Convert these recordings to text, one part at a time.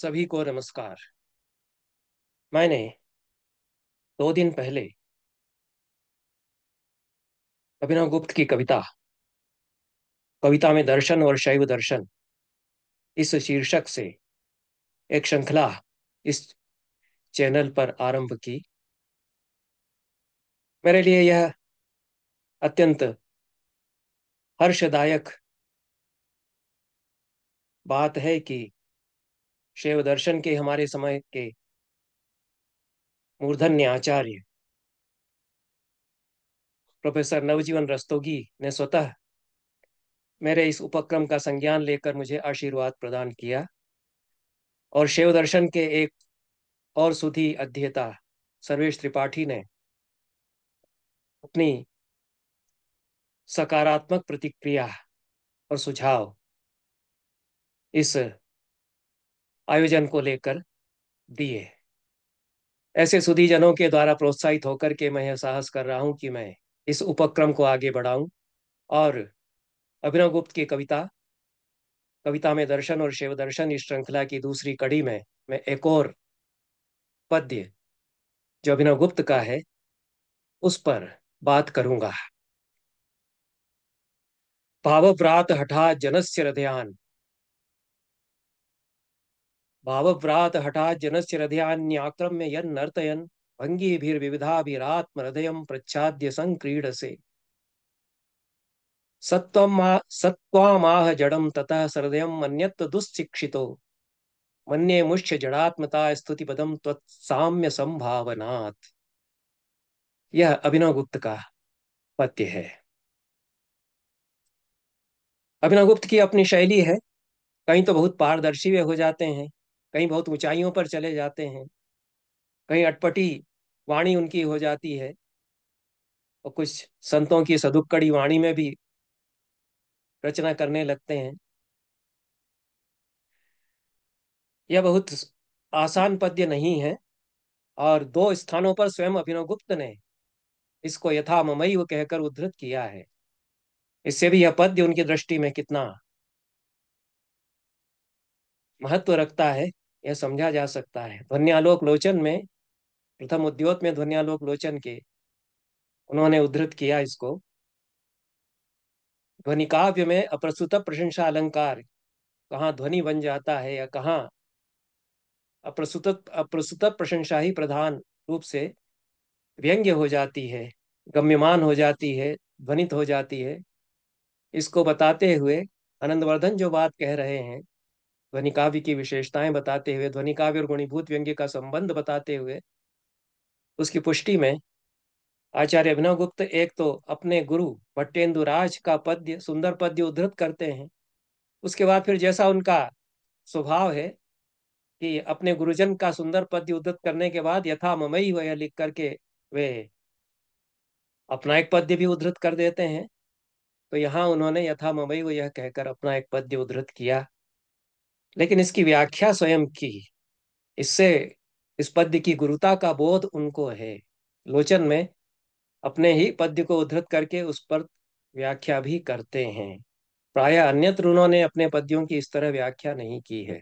सभी को नमस्कार मैंने दो दिन पहले अभिनव गुप्त की कविता कविता में दर्शन और शैव दर्शन इस शीर्षक से एक श्रृंखला इस चैनल पर आरंभ की मेरे लिए यह अत्यंत हर्षदायक बात है कि शिव दर्शन के हमारे समय के मूर्धन्य आचार्य प्रोफेसर नवजीवन रस्तोगी ने स्वतः मेरे इस उपक्रम का संज्ञान लेकर मुझे आशीर्वाद प्रदान किया और शिव दर्शन के एक और सुधी अध्येता सर्वेश त्रिपाठी ने अपनी सकारात्मक प्रतिक्रिया और सुझाव इस आयोजन को लेकर दिए ऐसे सुधीजनों के द्वारा प्रोत्साहित होकर के मैं यह साहस कर रहा हूं कि मैं इस उपक्रम को आगे बढ़ाऊं और अभिनव गुप्त की कविता कविता में दर्शन और शिव दर्शन इस श्रृंखला की दूसरी कड़ी में मैं एक और पद्य जो अभिनव गुप्त का है उस पर बात करूंगा भावव्रात हठा जनस्य हृदयान भावव्रात हठा से हृदयान्याक्रम्य यन यर्तयन भंगीभिर्विविधाभिरात्म हृदय प्रच्छाद्य संक्रीडसे सत्वामाह जडम ततः सरदय मन्यत्व दुशिक्षि मन्ये मुष्य जड़ात्मता पदम त्वत्साम्य संभावनात् यह अभिनव गुप्त का पत्य है अभिनव गुप्त की अपनी शैली है कहीं तो बहुत पारदर्शी वे हो जाते हैं कहीं बहुत ऊंचाइयों पर चले जाते हैं कहीं अटपटी वाणी उनकी हो जाती है और कुछ संतों की सदुक्कड़ी वाणी में भी रचना करने लगते हैं यह बहुत आसान पद्य नहीं है और दो स्थानों पर स्वयं अभिनव गुप्त ने इसको यथा ममई वो कहकर उद्धृत किया है इससे भी यह पद्य उनकी दृष्टि में कितना महत्व रखता है यह समझा जा सकता है ध्वनियालोक लोचन में प्रथम उद्योग में ध्वनियालोक लोचन के उन्होंने उद्धृत किया इसको ध्वनिकाव्य में अप्रस्तुत प्रशंसा अलंकार कहाँ ध्वनि बन जाता है या कहाँ अप्रस्तुत अप्रस्तुत प्रशंसा ही प्रधान रूप से व्यंग्य हो जाती है गम्यमान हो जाती है ध्वनित हो जाती है इसको बताते हुए आनंदवर्धन जो बात कह रहे हैं ध्वनि काव्य की विशेषताएं बताते हुए ध्वनि काव्य और गुणीभूत व्यंग्य का संबंध बताते हुए उसकी पुष्टि में आचार्य अभिनव गुप्त एक तो अपने गुरु भट्टेंदु राज का पद्य सुंदर पद्य उद्धृत करते हैं उसके बाद फिर जैसा उनका स्वभाव है कि अपने गुरुजन का सुंदर पद्य उद्धृत करने के बाद यथा ममई वह लिख करके वे अपना एक पद्य भी उद्धृत कर देते हैं तो यहाँ उन्होंने यथा ममई वह कहकर अपना एक पद्य उद्धृत किया लेकिन इसकी व्याख्या स्वयं की इससे इस पद्य की गुरुता का बोध उनको है लोचन में अपने ही पद्य को उद्धृत करके उस पर व्याख्या भी करते हैं प्राय अन्यत्र उन्होंने अपने पद्यों की इस तरह व्याख्या नहीं की है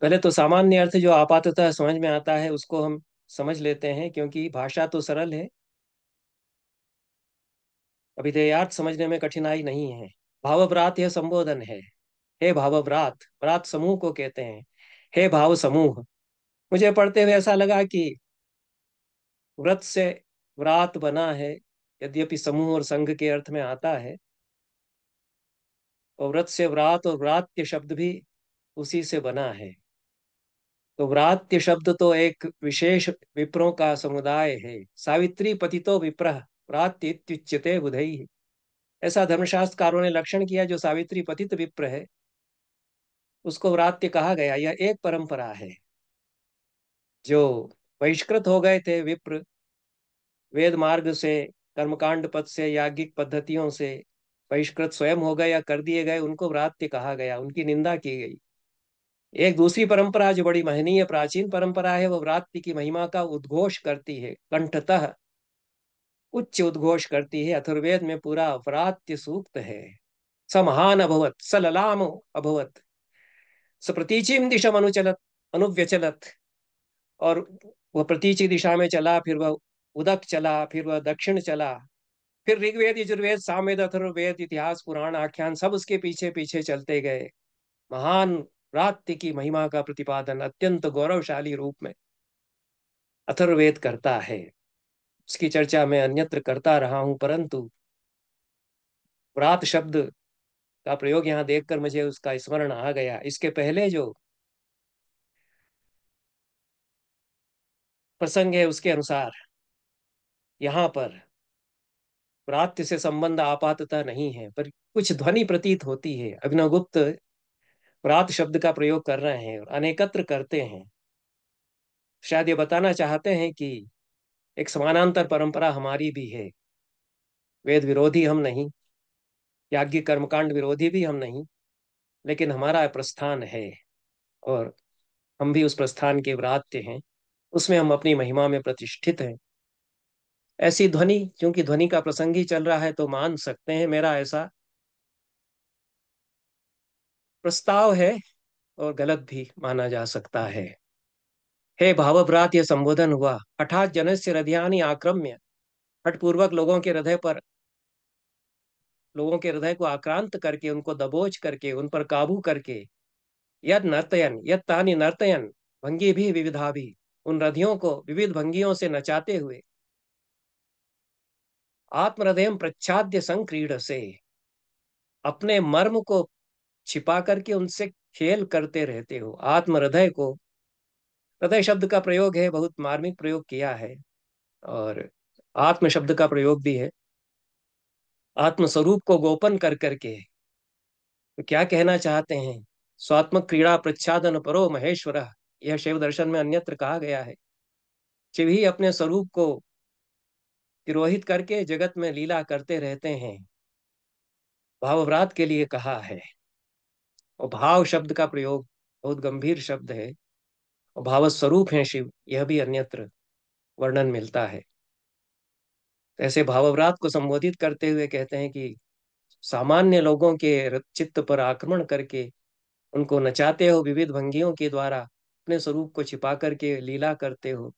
पहले तो सामान्य अर्थ जो आपातः समझ में आता है उसको हम समझ लेते हैं क्योंकि भाषा तो सरल है अभिधेयार्थ तो समझने में कठिनाई नहीं है भावप्रात यह संबोधन है हे भाव व्रात व्रात समूह को कहते हैं हे भाव समूह मुझे पढ़ते हुए ऐसा लगा कि व्रत से व्रात बना है यद्यपि समूह और संघ के अर्थ में आता है और व्रत से व्रात और व्रात्य शब्द भी उसी से बना है तो व्रात्य शब्द तो एक विशेष विप्रों का समुदाय है सावित्री पतितो विप्रह व्रात्युच्यते बुधई ऐसा धर्मशास्त्रकारों ने लक्षण किया जो सावित्री पतित विप्र है उसको व्रात्य कहा गया यह एक परंपरा है जो बहिष्कृत हो गए थे विप्र वेद मार्ग से कर्मकांड पद से याज्ञिक पद्धतियों से बहिष्कृत स्वयं हो गए या कर दिए गए उनको व्रात्य कहा गया उनकी निंदा की गई एक दूसरी परंपरा जो बड़ी महनीय प्राचीन परंपरा है वह व्रात्य की महिमा का उद्घोष करती है कंठतः उच्च उद्घोष करती है अथुर्वेद में पूरा व्रात्य सूक्त है समहान अभवत सललाम अभवत सप्रतीचिम दिशा अनुचलत अनुव्यचलत और वह प्रतीचि दिशा में चला फिर वह उदक चला फिर वह दक्षिण चला फिर ऋग्वेद यजुर्वेद सामवेद अथर्ववेद इतिहास पुराण आख्यान सब उसके पीछे पीछे चलते गए महान रात्य की महिमा का प्रतिपादन अत्यंत गौरवशाली रूप में अथर्वेद करता है उसकी चर्चा मैं अन्यत्र करता रहा हूं परंतु प्रात शब्द का प्रयोग यहाँ देखकर मुझे उसका स्मरण आ गया इसके पहले जो प्रसंग है उसके अनुसार यहाँ पर प्रात से संबंध आपातता नहीं है पर कुछ ध्वनि प्रतीत होती है गुप्त प्रात शब्द का प्रयोग कर रहे हैं और अनेकत्र करते हैं शायद ये बताना चाहते हैं कि एक समानांतर परंपरा हमारी भी है वेद विरोधी हम नहीं याज्ञिक कर्मकांड विरोधी भी हम नहीं लेकिन हमारा प्रस्थान है और हम भी उस प्रस्थान के व्रात्य हैं उसमें हम अपनी महिमा में प्रतिष्ठित हैं ऐसी ध्वनि क्योंकि ध्वनि का प्रसंग ही चल रहा है तो मान सकते हैं मेरा ऐसा प्रस्ताव है और गलत भी माना जा सकता है हे भावभ्रात यह संबोधन हुआ हठात जनस्य हृदयानी आक्रम्य हठपूर्वक लोगों के हृदय पर लोगों के हृदय को आक्रांत करके उनको दबोच करके उन पर काबू करके यद नर्तयन यद तानी नर्तयन भंगी भी विविधा भी उन हृदयों को विविध भंगियों से नचाते हुए आत्महृदय प्रच्छाद्य संक्रीड से अपने मर्म को छिपा करके उनसे खेल करते रहते हो आत्म हृदय को हृदय शब्द का प्रयोग है बहुत मार्मिक प्रयोग किया है और आत्म शब्द का प्रयोग भी है आत्मस्वरूप को गोपन कर करके तो क्या कहना चाहते हैं स्वात्म क्रीड़ा प्रच्छादन परो महेश्वर यह शिव दर्शन में अन्यत्र कहा गया है शिव ही अपने स्वरूप को तिरोहित करके जगत में लीला करते रहते हैं भावव्रात के लिए कहा है और भाव शब्द का प्रयोग बहुत गंभीर शब्द है और भाव स्वरूप है शिव यह भी अन्यत्र वर्णन मिलता है ऐसे भावव्रात को संबोधित करते हुए कहते हैं कि सामान्य लोगों के चित्त पर आक्रमण करके उनको नचाते हो विविध भंगियों के द्वारा अपने स्वरूप को छिपा करके लीला करते हो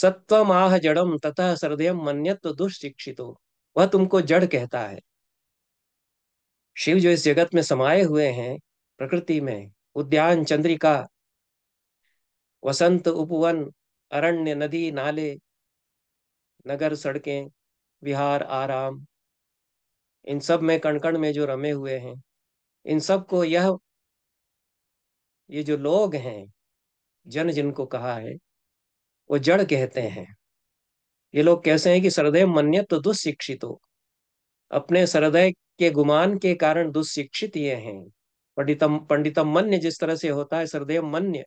सत्व आह जड़म तथा हृदय मन्यत्व दुष्शिक्षित हो वह तुमको जड़ कहता है शिव जो इस जगत में समाये हुए हैं प्रकृति में उद्यान चंद्रिका वसंत उपवन अरण्य नदी नाले नगर सड़कें विहार आराम इन सब में कणकण में जो रमे हुए हैं इन सब को यह ये जो लोग हैं जन जिनको कहा है वो जड़ कहते हैं ये लोग कैसे हैं कि सरदय मन्य तो दुशिक्षित हो अपने सरदय के गुमान के कारण दुशिक्षित ये हैं पंडितम पंडितम मन्य जिस तरह से होता है सरदय मन्य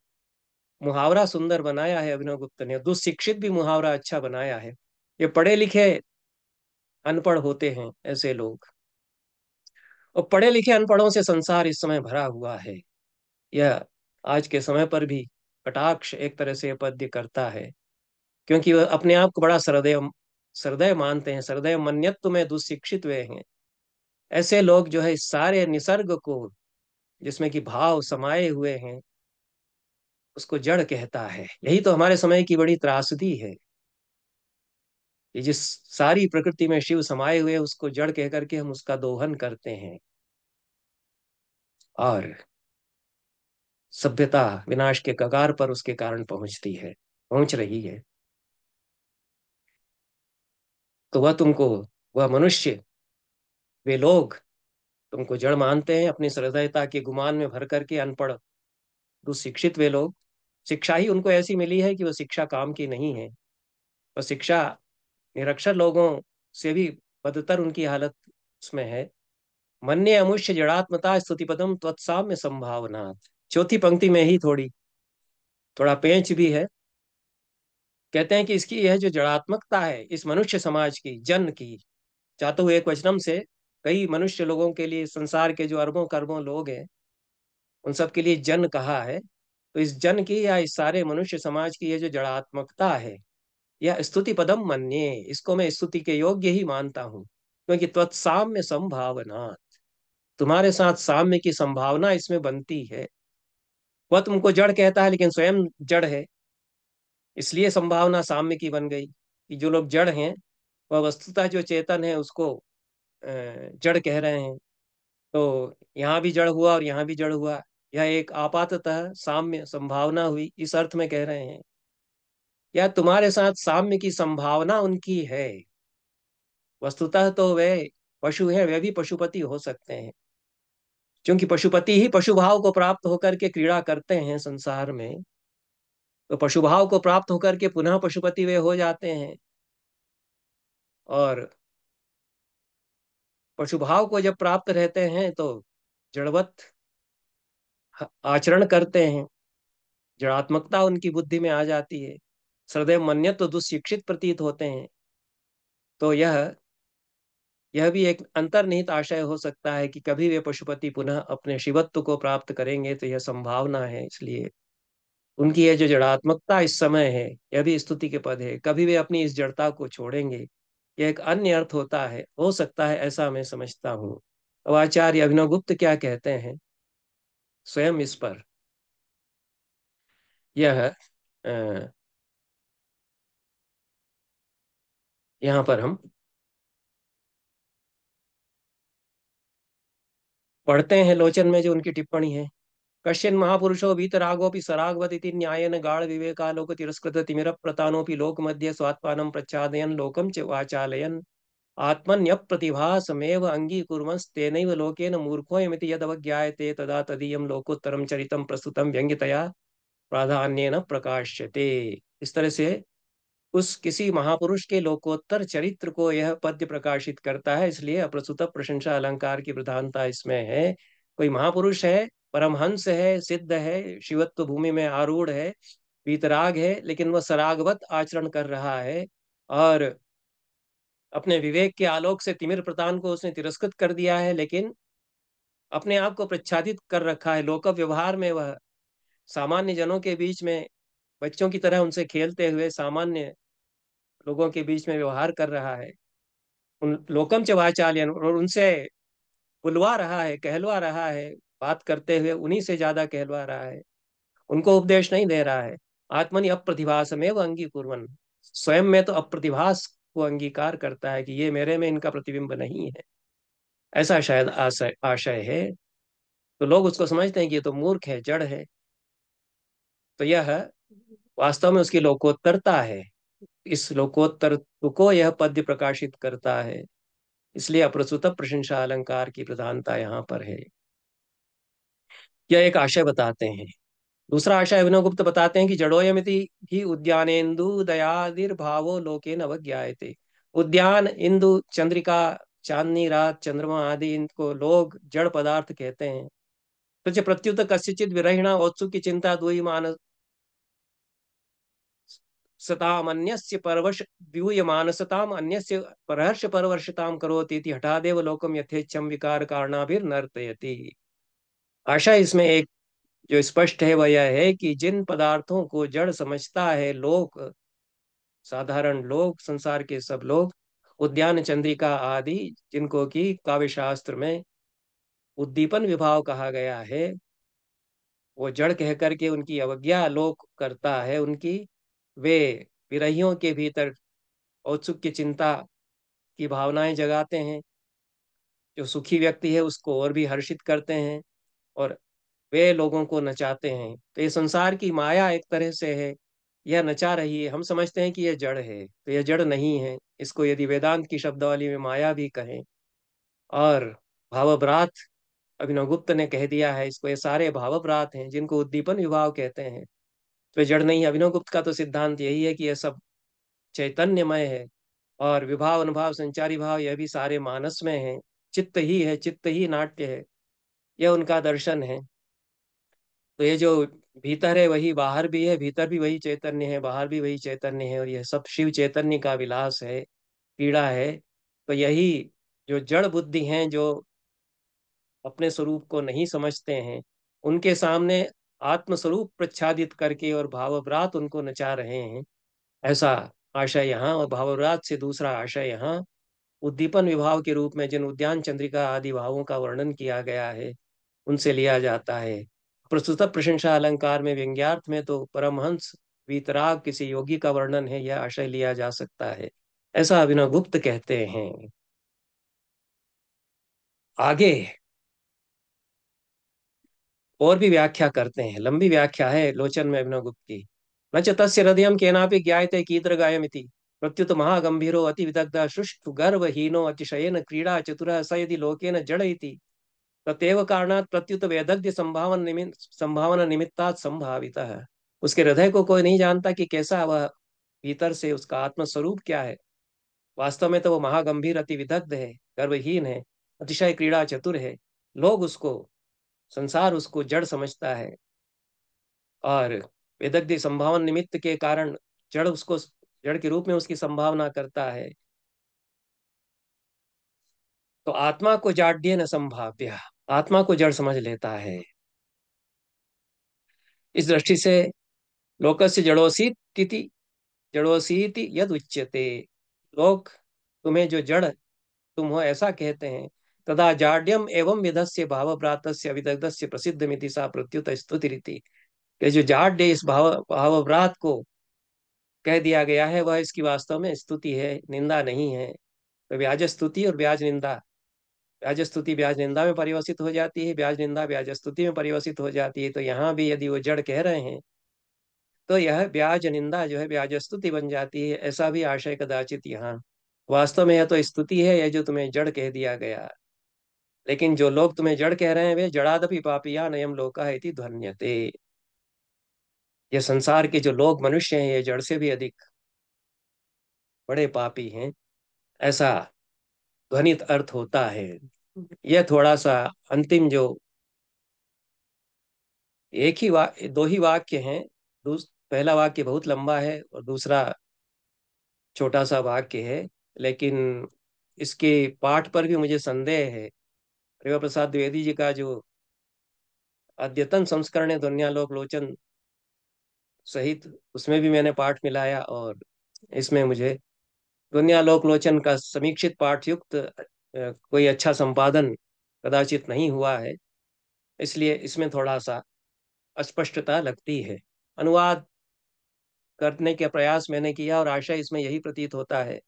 मुहावरा सुंदर बनाया है अभिनव गुप्त ने दुशिक्षित भी मुहावरा अच्छा बनाया है ये पढ़े लिखे अनपढ़ होते हैं ऐसे लोग और पढ़े लिखे अनपढ़ों से संसार इस समय भरा हुआ है यह आज के समय पर भी कटाक्ष एक तरह से पद्य करता है क्योंकि वह अपने आप को बड़ा सरदय सरदय मानते हैं सरदय मन्यत्व में दुशिक्षित हुए हैं ऐसे लोग जो है सारे निसर्ग को जिसमें कि भाव समाये हुए हैं उसको जड़ कहता है यही तो हमारे समय की बड़ी त्रासदी है ये जिस सारी प्रकृति में शिव समाये हुए उसको जड़ कह करके हम उसका दोहन करते हैं और सभ्यता विनाश के कगार पर उसके कारण पहुंचती है पहुंच रही है तो वह तुमको वह मनुष्य वे लोग तुमको जड़ मानते हैं अपनी श्रद्धयता के गुमान में भर करके अनपढ़ दुशिक्षित वे लोग शिक्षा ही उनको ऐसी मिली है कि वह शिक्षा काम की नहीं है वह शिक्षा निरक्षर लोगों से भी बदतर उनकी हालत उसमें है मन अमुष्य जड़ात्मता स्तुति पदम त्वत्साम्य संभावना चौथी पंक्ति में ही थोड़ी थोड़ा पेंच भी है कहते हैं कि इसकी यह जो जड़ात्मकता है इस मनुष्य समाज की जन की चाहते हुए एक वचनम से कई मनुष्य लोगों के लिए संसार के जो अरबों करबों लोग हैं उन सब के लिए जन कहा है तो इस जन की या इस सारे मनुष्य समाज की यह जो जड़ात्मकता है यह स्तुति पदम मन्ये इसको मैं स्तुति के योग्य ही मानता हूँ क्योंकि तत्साम्य संभावना तुम्हारे साथ साम्य की संभावना इसमें बनती है वह तुमको जड़ कहता है लेकिन स्वयं जड़ है इसलिए संभावना साम्य की बन गई कि जो लोग जड़ हैं वह वस्तुता जो चेतन है उसको जड़ कह रहे हैं तो यहाँ भी जड़ हुआ और यहाँ भी जड़ हुआ यह एक आपातः साम्य संभावना हुई इस अर्थ में कह रहे हैं या तुम्हारे साथ साम्य की संभावना उनकी है वस्तुतः तो वे पशु है वे भी पशुपति हो सकते हैं क्योंकि पशुपति ही पशु भाव को प्राप्त होकर के क्रीड़ा करते हैं संसार में तो पशु भाव को प्राप्त होकर के पुनः पशुपति वे हो जाते हैं और पशु भाव को जब प्राप्त रहते हैं तो जड़वत आचरण करते हैं जड़ात्मकता उनकी बुद्धि में आ जाती है सदैव मन्य तो दुशिक्षित प्रतीत होते हैं तो यह यह भी एक अंतर्निहित आशय हो सकता है कि कभी वे पशुपति पुनः अपने शिवत्व को प्राप्त करेंगे तो यह संभावना है इसलिए उनकी यह जो जड़ात्मकता इस समय है यह भी स्तुति के पद है कभी वे अपनी इस जड़ता को छोड़ेंगे यह एक अन्य अर्थ होता है हो सकता है ऐसा मैं समझता हूँ अब आचार्य अभिनवगुप्त क्या कहते हैं स्वयं इस पर यह यहां पर हम पढ़ते हैं लोचन में जो उनकी टिप्पणी है कश्यन महापुरुषो वीतरागोपि सरागवदिति न्यायन गाढ़ विवेकालोक तिरस्कृत तिमिर प्रतानोपि लोक मध्य स्वात्मान प्रच्छादयन लोकम च वाचालयन आत्मन्य प्रतिभा समेव लोकन लोकेन मूर्खोयमिति यदवज्ञायते तदा तदीय लोकोत्तर चरित प्रस्तुत व्यंग्यतया प्राधान्यन प्रकाश्यते इस तरह से उस किसी महापुरुष के लोकोत्तर चरित्र को यह पद्य प्रकाशित करता है इसलिए अप्रसुत प्रशंसा अलंकार की प्रधानता इसमें है कोई महापुरुष है परमहंस है सिद्ध है शिवत्व भूमि में आरूढ़ है वीतराग है लेकिन वह सरागवत आचरण कर रहा है और अपने विवेक के आलोक से तिमिर प्रतान को उसने तिरस्कृत कर दिया है लेकिन अपने आप को प्रच्छादित कर रखा है लोक व्यवहार में वह सामान्य जनों के बीच में बच्चों की तरह उनसे खेलते हुए सामान्य लोगों के बीच में व्यवहार कर रहा है उन लोकम च और उनसे बुलवा रहा है कहलवा रहा है बात करते हुए उन्हीं से ज्यादा कहलवा रहा है उनको उपदेश नहीं दे रहा है आत्मनि अप्रतिभास में वह अंगीकुर्वन स्वयं में तो अप्रतिभास को अंगीकार करता है कि ये मेरे में इनका प्रतिबिंब नहीं है ऐसा शायद आशय आशय है तो लोग उसको समझते हैं कि ये तो मूर्ख है जड़ है तो यह वास्तव में उसकी लोकोत्तरता है इस लोकोत्तर को यह पद्य प्रकाशित करता है इसलिए अप्रसुत प्रशंसा अलंकार की प्रधानता यहाँ पर है यह एक आशय बताते हैं दूसरा आशय गुप्त बताते हैं कि जड़ोयमिति ही दयादिर भावो लोके नवज्ञाते उद्यान इंदु चंद्रिका चांदनी रात चंद्रमा आदि इनको लोग जड़ पदार्थ कहते हैं तो प्रत्युत कस्यचित विरहिणा औत्सुक की चिंता दुई मान सताम अन्यस्य परवश व्यूयमान सताम अन्यस्य परहर्ष परवर्षताम करोति इति लोकम यथेच्छम विकार आशा इसमें एक जो स्पष्ट है वह यह है कि जिन पदार्थों को जड़ समझता है लोक साधारण लोक संसार के सब लोग उद्यान चंद्रिका आदि जिनको कि काव्य शास्त्र में उद्दीपन विभाव कहा गया है वो जड़ कह करके उनकी अवज्ञा लोक करता है उनकी वे विरहियों के भीतर औत्सुक चिंता की भावनाएं जगाते हैं जो सुखी व्यक्ति है उसको और भी हर्षित करते हैं और वे लोगों को नचाते हैं तो ये संसार की माया एक तरह से है यह नचा रही है हम समझते हैं कि यह जड़ है तो यह जड़ नहीं है इसको यदि वेदांत की शब्दावली में माया भी कहें और भावभ्रात अभिनवगुप्त ने कह दिया है इसको ये सारे भावभ्रात हैं जिनको उद्दीपन विभाव कहते हैं वे जड़ नहीं है अभिनव गुप्त का तो सिद्धांत यही है कि यह सब चैतन्यमय है और विभाव अनुभाव संचारी भाव यह भी सारे मानस में है चित्त ही है चित्त ही नाट्य है यह उनका दर्शन है तो ये जो भीतर है वही बाहर भी है भीतर भी वही चैतन्य है बाहर भी वही चैतन्य है और यह सब शिव चैतन्य का विलास है पीड़ा है तो यही जो जड़ बुद्धि हैं जो अपने स्वरूप को नहीं समझते हैं उनके सामने आत्मस्वरूप प्रच्छादित करके और भावव्रात उनको नचा रहे हैं ऐसा आशय यहाँ और भावव्रात से दूसरा आशय यहाँ उद्दीपन विभाव के रूप में जिन उद्यान चंद्रिका आदि भावों का वर्णन किया गया है उनसे लिया जाता है प्रस्तुत प्रशंसा अलंकार में व्यंग्यार्थ में तो परमहंस वीतराग किसी योगी का वर्णन है यह आशय लिया जा सकता है ऐसा अभिनव गुप्त कहते हैं आगे और भी व्याख्या करते हैं लंबी व्याख्या है लोचन में गुप्त की न च तस्य हृदय केनापि ज्ञाते कीदृ गायमिति प्रत्युत महागंभीरो अतिविदग्ध शुष्क गर्वहीनो अतिशयन क्रीडा चतुर स यदि लोकन जड़ तत्व प्रत्युत वेदग्ध संभावन निमित्त संभावना निमित्ता संभावित उसके हृदय को कोई नहीं जानता कि कैसा वह भीतर से उसका आत्मस्वरूप क्या है वास्तव में तो वह महागंभीर अति विदग्ध है गर्वहीन है अतिशय क्रीड़ा चतुर है लोग उसको संसार उसको जड़ समझता है और वेदग्धि संभावन निमित्त के कारण जड़ उसको जड़ के रूप में उसकी संभावना करता है तो आत्मा को जाड्य न संभाव्य आत्मा को जड़ समझ लेता है इस दृष्टि से लोकस्य जड़ोसी तिथि यद उच्यते लोक तुम्हें जो जड़ तुम हो ऐसा कहते हैं तदा जाड्यम एवं विधस्य भाव प्राप्त अभिदग्ध से प्रसिद्ध मिति सा प्रत्युत स्तुति रीति जो जाड्य इस भाव भावव्रात को कह दिया गया है वह इसकी वास्तव में स्तुति है निंदा नहीं है तो ब्याज स्तुति और ब्याज निंदा ब्याज स्तुति ब्याज निंदा में परिवर्षित हो जाती है ब्याज निंदा ब्याज स्तुति में परिवर्षित हो जाती है तो यहाँ भी यदि वो जड़ कह रहे हैं तो यह ब्याज निंदा जो है ब्याज स्तुति बन जाती है ऐसा भी आशय कदाचित यहाँ वास्तव में यह तो स्तुति है यह जो तुम्हें जड़ कह दिया गया लेकिन जो लोग तुम्हें जड़ कह रहे हैं वे जड़ादपि पापिया नयम लोका इति ध्वन्यते ये संसार के जो लोग मनुष्य हैं ये जड़ से भी अधिक बड़े पापी हैं ऐसा ध्वनित अर्थ होता है यह थोड़ा सा अंतिम जो एक ही वाक्य दो ही वाक्य हैं पहला वाक्य बहुत लंबा है और दूसरा छोटा सा वाक्य है लेकिन इसके पाठ पर भी मुझे संदेह है रेवा प्रसाद द्विवेदी जी का जो अद्यतन संस्करण है दुनिया लोक लोचन सहित उसमें भी मैंने पाठ मिलाया और इसमें मुझे दुनिया लोक लोचन का समीक्षित पाठयुक्त कोई अच्छा संपादन कदाचित नहीं हुआ है इसलिए इसमें थोड़ा सा अस्पष्टता लगती है अनुवाद करने के प्रयास मैंने किया और आशा इसमें यही प्रतीत होता है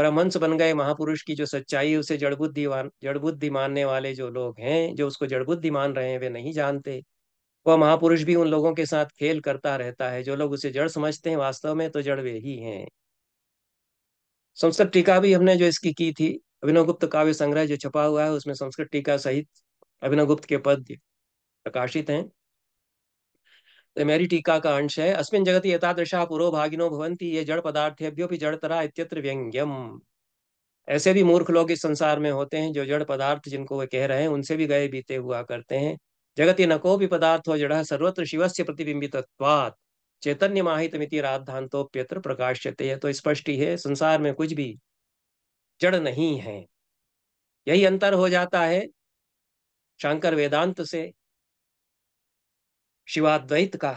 परमहंस बन गए महापुरुष की जो सच्चाई उसे जड़बुद्धि जड़बुद्धि मानने वाले जो लोग हैं जो उसको जड़बुद्धि मान रहे हैं वे नहीं जानते वह महापुरुष भी उन लोगों के साथ खेल करता रहता है जो लोग उसे जड़ समझते हैं वास्तव में तो जड़ वे ही हैं संस्कृत टीका भी हमने जो इसकी की थी अभिनव गुप्त काव्य संग्रह जो छपा हुआ है उसमें संस्कृत टीका सहित अभिनव गुप्त के पद प्रकाशित हैं मेरी टीका का अंश है अस्मिन जगति एतादृशा भागिनो भवंती ये जड़ पदार्थेभ्योपि जड़तरा इत्यत्र व्यंग्यम ऐसे भी मूर्ख लोग इस संसार में होते हैं जो जड़ पदार्थ जिनको वे कह रहे हैं उनसे भी गए बीते हुआ करते हैं जगति न पदार्थ हो जड़ सर्वत्र शिव से प्रतिबिंबित्वाद चैतन्य माहितमिति राधान्तोप्यत्र प्रकाश्यते है तो स्पष्ट ही है संसार में कुछ भी जड़ नहीं है यही अंतर हो जाता है शंकर वेदांत से शिवाद्वैत का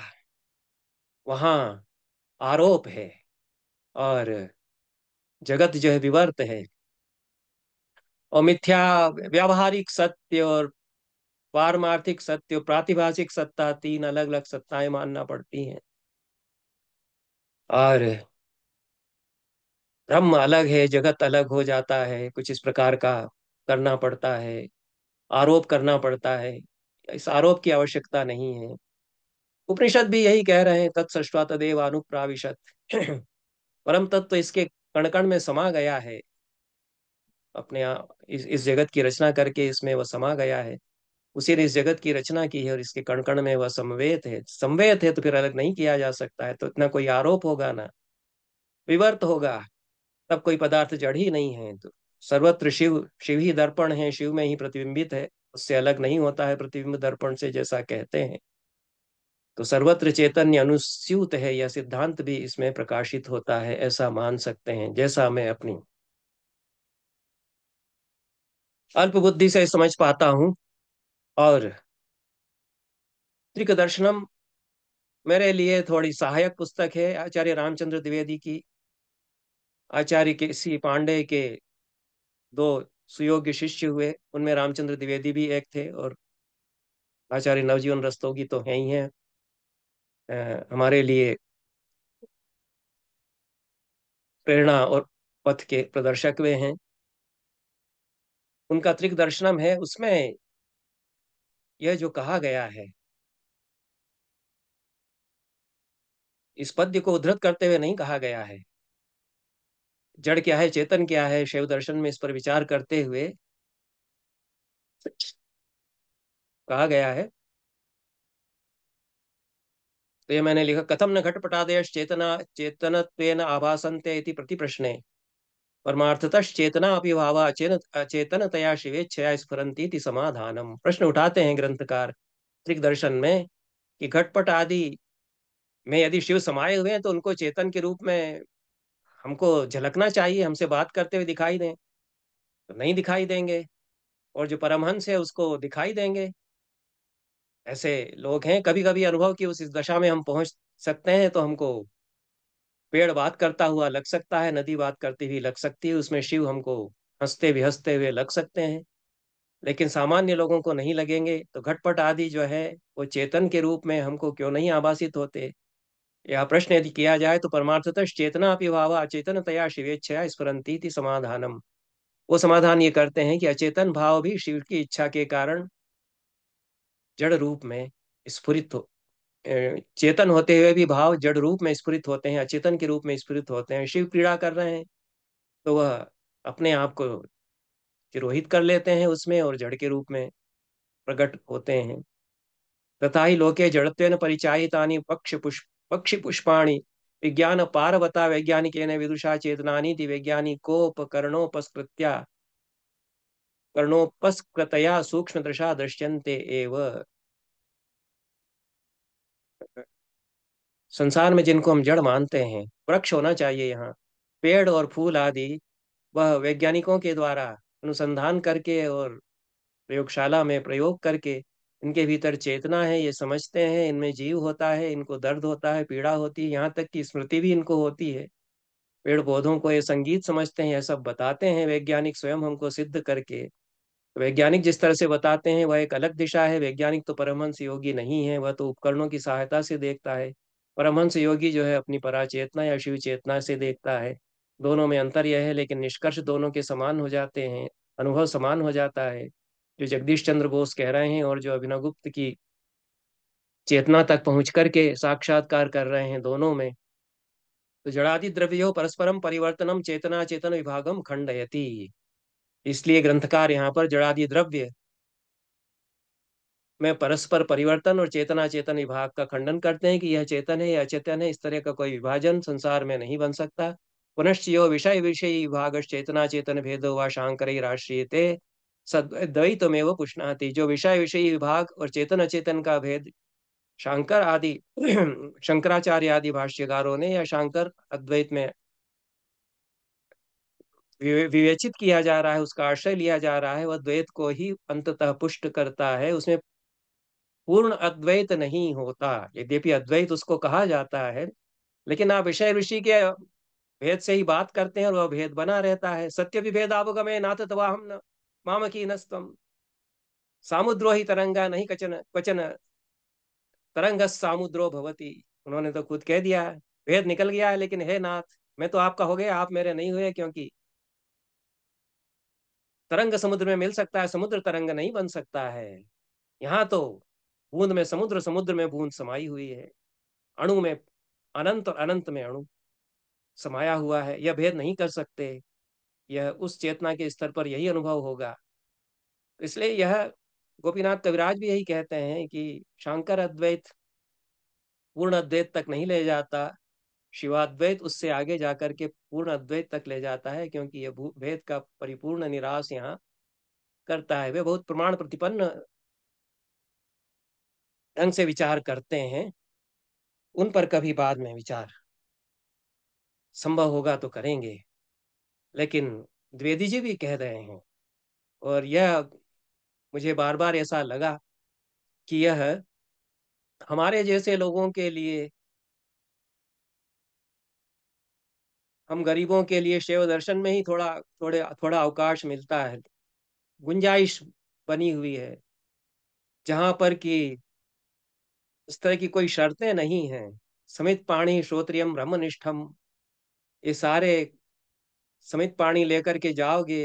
वहा आरोप है और जगत जो है विवर्त है और मिथ्या व्यावहारिक सत्य और पारमार्थिक सत्य और प्रातिभाषिक सत्ता तीन अलग अलग सत्ताएं मानना पड़ती हैं और ब्रह्म अलग है जगत अलग हो जाता है कुछ इस प्रकार का करना पड़ता है आरोप करना पड़ता है इस आरोप की आवश्यकता नहीं है उपनिषद भी यही कह रहे हैं तत्सृष्टवा तदेव अनुप्राविशत परम तत्व तो इसके कणकण में समा गया है अपने इस, इस जगत की रचना करके इसमें वह समा गया है उसी ने इस जगत की रचना की है और इसके कणकण में वह समवेत है समवेत है तो फिर अलग नहीं किया जा सकता है तो इतना कोई आरोप होगा ना विवर्त होगा तब कोई पदार्थ जड़ ही नहीं है तो सर्वत्र शिव शिव ही दर्पण है शिव में ही प्रतिबिंबित है उससे अलग नहीं होता है प्रतिबिंब दर्पण से जैसा कहते हैं तो सर्वत्र चैतन्य अनुस्यूत है यह सिद्धांत भी इसमें प्रकाशित होता है ऐसा मान सकते हैं जैसा मैं अपनी अल्प बुद्धि से समझ पाता हूं और त्रिक दर्शनम मेरे लिए थोड़ी सहायक पुस्तक है आचार्य रामचंद्र द्विवेदी की आचार्य के सी पांडे के दो सुयोग्य शिष्य हुए उनमें रामचंद्र द्विवेदी भी एक थे और आचार्य नवजीवन रस्तोगी तो हैं ही हैं हमारे लिए प्रेरणा और पथ के प्रदर्शक वे हैं उनका त्रिक दर्शनम है उसमें यह जो कहा गया है इस पद्य को उद्धृत करते हुए नहीं कहा गया है जड़ क्या है चेतन क्या है शैव दर्शन में इस पर विचार करते हुए कहा गया है तो ये मैंने लिखा कथम न घटपटादय चेतना चेतनत्वेन आभासन्ते इति प्रतिप्रश्ने चेतना अपि भाव अचेन अचेतनतया शिवेच्छया स्फुरन्ति इति समाधानम प्रश्न उठाते हैं ग्रंथकार त्रिक दर्शन में कि घटपट आदि में यदि शिव समाये हुए हैं तो उनको चेतन के रूप में हमको झलकना चाहिए हमसे बात करते हुए दिखाई दें तो नहीं दिखाई देंगे और जो परमहंस है उसको दिखाई देंगे ऐसे लोग हैं कभी कभी अनुभव की उस दशा में हम पहुंच सकते हैं तो हमको पेड़ बात करता हुआ लग सकता है नदी बात करती हुई लग सकती है उसमें शिव हमको हंसते भी हंसते हुए लग सकते हैं लेकिन सामान्य लोगों को नहीं लगेंगे तो घटपट आदि जो है वो चेतन के रूप में हमको क्यों नहीं आभासित होते यह प्रश्न यदि किया जाए तो परमार्थतः चेतना भाव अचेतन तया शिवेच्छया स्मरती थी समाधानम वो समाधान ये करते हैं कि अचेतन भाव भी शिव की इच्छा के कारण जड़ रूप में स्फुरित हो चेतन होते हुए भी भाव जड़ रूप में स्फुरित होते हैं अचेतन के रूप में स्फुरित होते हैं शिव क्रीड़ा कर रहे हैं तो वह अपने आप को तिरोहित कर लेते हैं उसमें और जड़ के रूप में प्रकट होते हैं तथा ही लोके जड़त्व परिचायिता पक्ष पुष्प पक्षी पुष्पाणी विज्ञान पारवता वैज्ञानिक विदुषा चेतना वैज्ञानिकोपकरणोपस्कृत्या कर्णोपस्कृतया सूक्ष्म दृशा एव संसार में जिनको हम जड़ मानते हैं वृक्ष होना चाहिए यहाँ पेड़ और फूल आदि वह वैज्ञानिकों के द्वारा अनुसंधान करके और प्रयोगशाला में प्रयोग करके इनके भीतर चेतना है ये समझते हैं इनमें जीव होता है इनको दर्द होता है पीड़ा होती है यहाँ तक कि स्मृति भी इनको होती है पेड़ पौधों को ये संगीत समझते हैं यह सब बताते हैं वैज्ञानिक स्वयं हमको सिद्ध करके वैज्ञानिक जिस तरह से बताते हैं वह एक अलग दिशा है वैज्ञानिक तो परमहंस योगी नहीं है वह तो उपकरणों की सहायता से देखता है परमहंस योगी जो है अपनी पराचेतना या शिव चेतना से देखता है दोनों में अंतर यह है लेकिन निष्कर्ष दोनों के समान हो जाते हैं अनुभव समान हो जाता है जो जगदीश चंद्र बोस कह रहे हैं और जो अभिनवगुप्त की चेतना तक पहुंच करके साक्षात्कार कर रहे हैं दोनों में तो जड़ादि द्रव्यो परस्परम परिवर्तनम चेतना चेतन विभागम खंडयती इसलिए ग्रंथकार यहाँ पर जड़ादि द्रव्य में परस्पर परिवर्तन और चेतना चेतन विभाग का खंडन करते हैं कि यह चेतन है यह अचेतन है इस तरह का कोई विभाजन संसार में नहीं बन सकता यो विषय विषय विभाग चेतना चेतन भेदो व शांकर राष्ट्रीयते सद्वैतमेव पुष्णाती जो विषय विषयी विभाग और चेतन अचेतन का भेद शंकर आदि शंकराचार्य आदि भाष्यकारों ने या शंकर अद्वैत में विवेचित किया जा रहा है उसका आश्रय लिया जा रहा है वह द्वैत को ही अंततः पुष्ट करता है उसमें पूर्ण अद्वैत नहीं होता यद्यपि अद्वैत उसको कहा जाता है लेकिन आप विषय ऋषि के भेद से ही बात करते हैं और वह भेद बना रहता है सत्य भी भेद आवगमे नाथ तवा हम न माम की नस्तम सामुद्रोही तरंगा नहीं कचन क्वचन तरंग सामुद्रो भवती उन्होंने तो खुद कह दिया है भेद निकल गया है लेकिन हे नाथ मैं तो आपका हो गया आप मेरे नहीं हुए क्योंकि तरंग समुद्र में मिल सकता है समुद्र तरंग नहीं बन सकता है यहाँ तो बूंद में समुद्र समुद्र में बूंद समाई हुई है अणु में अनंत और अनंत में अणु समाया हुआ है यह भेद नहीं कर सकते यह उस चेतना के स्तर पर यही अनुभव होगा इसलिए यह गोपीनाथ कविराज भी यही कहते हैं कि शंकर अद्वैत पूर्ण अद्वैत तक नहीं ले जाता शिवाद्वैत उससे आगे जाकर के पूर्ण अद्वैत तक ले जाता है क्योंकि यह भेद का परिपूर्ण निराश यहाँ करता है वे बहुत प्रमाण प्रतिपन्न ढंग से विचार करते हैं उन पर कभी बाद में विचार संभव होगा तो करेंगे लेकिन द्विवेदी जी भी कह रहे हैं और यह मुझे बार बार ऐसा लगा कि यह हमारे जैसे लोगों के लिए हम गरीबों के लिए शिव दर्शन में ही थोड़ा थोड़े थोड़ा अवकाश मिलता है गुंजाइश बनी हुई है जहां पर कि इस तरह की कोई शर्तें नहीं हैं समित पाणी श्रोत्रियम ब्रह्मनिष्ठम ये सारे समित पाणी लेकर के जाओगे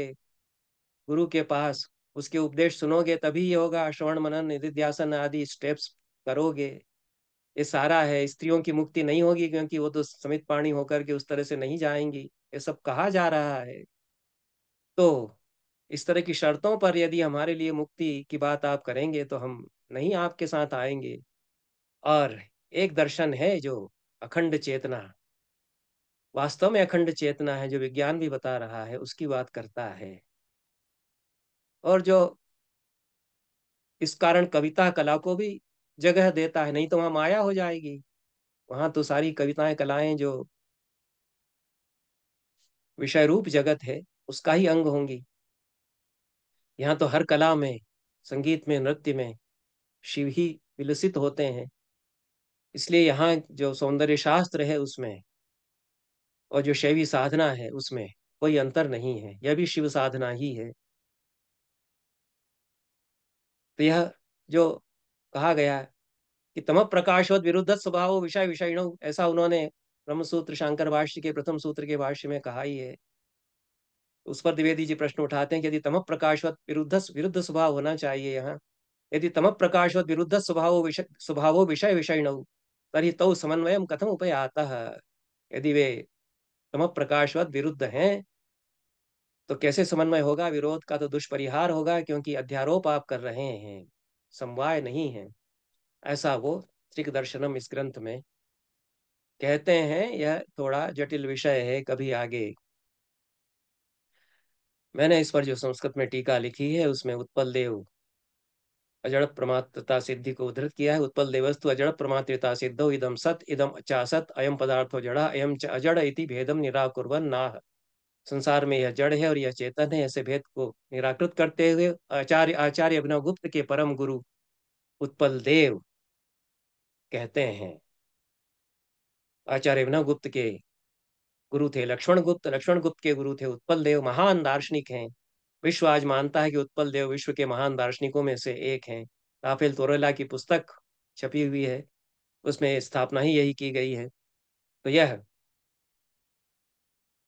गुरु के पास उसके उपदेश सुनोगे तभी ये होगा श्रवण मनन निधिध्यासन आदि स्टेप्स करोगे ये सारा है स्त्रियों की मुक्ति नहीं होगी क्योंकि वो तो समित पाणी होकर के उस तरह से नहीं जाएंगी ये सब कहा जा रहा है तो इस तरह की शर्तों पर यदि हमारे लिए मुक्ति की बात आप करेंगे तो हम नहीं आपके साथ आएंगे और एक दर्शन है जो अखंड चेतना वास्तव में अखंड चेतना है जो विज्ञान भी बता रहा है उसकी बात करता है और जो इस कारण कविता कला को भी जगह देता है नहीं तो वहां माया हो जाएगी वहां तो सारी कविताएं कलाएं जो विषय रूप जगत है उसका ही अंग होंगी यहाँ तो हर कला में संगीत में नृत्य में शिव ही विलसित होते हैं इसलिए यहाँ जो सौंदर्य शास्त्र है उसमें और जो शैवी साधना है उसमें कोई अंतर नहीं है यह भी शिव साधना ही है तो यह जो कहा गया है कि तम प्रकाशवत विरुद्ध स्वभाव विषय विषय ऐसा उन्होंने ब्रह्म सूत्र शांकर भाष्य के प्रथम सूत्र के भाष्य में कहा ही है उस पर द्विवेदी जी प्रश्न उठाते हैं कि यदि तम प्रकाशवत विरुद्ध विरुद्ध स्वभाव होना चाहिए यहाँ यदि तम प्रकाशवत विरुद्ध स्वभाव विषय स्वभाव विषय विषयण तरी तौ समन्वय कथम उपय आता यदि वे तम प्रकाशवत विरुद्ध हैं तो कैसे समन्वय होगा विरोध का तो दुष्परिहार होगा क्योंकि अध्यारोप आप कर रहे हैं समवाय नहीं है ऐसा वो त्रिक दर्शनम इस ग्रंथ में कहते हैं यह थोड़ा जटिल विषय है कभी आगे मैंने इस पर जो संस्कृत में टीका लिखी है उसमें उत्पल देव अजड़ प्रमात्रता सिद्धि को उद्धृत किया है उत्पल देवस्तु अजड़ प्रमात्रता सिद्धो इदम सत इदम अचासत अयम पदार्थो जड़ा अयम च अजड़ इति भेदम निराकुर्वन नाह संसार में यह जड़ है और यह चेतन है ऐसे भेद को निराकृत करते हुए आचार्य आचार्य अभिनव गुप्त के परम गुरु उत्पल देव कहते हैं आचार्य अभिनव गुप्त के गुरु थे लक्ष्मण गुप्त लक्ष्मण गुप्त के गुरु थे उत्पल देव महान दार्शनिक हैं विश्व आज मानता है कि उत्पल देव विश्व के महान दार्शनिकों में से एक हैं राफेल तोरेला की पुस्तक छपी हुई है उसमें स्थापना ही यही की गई है तो यह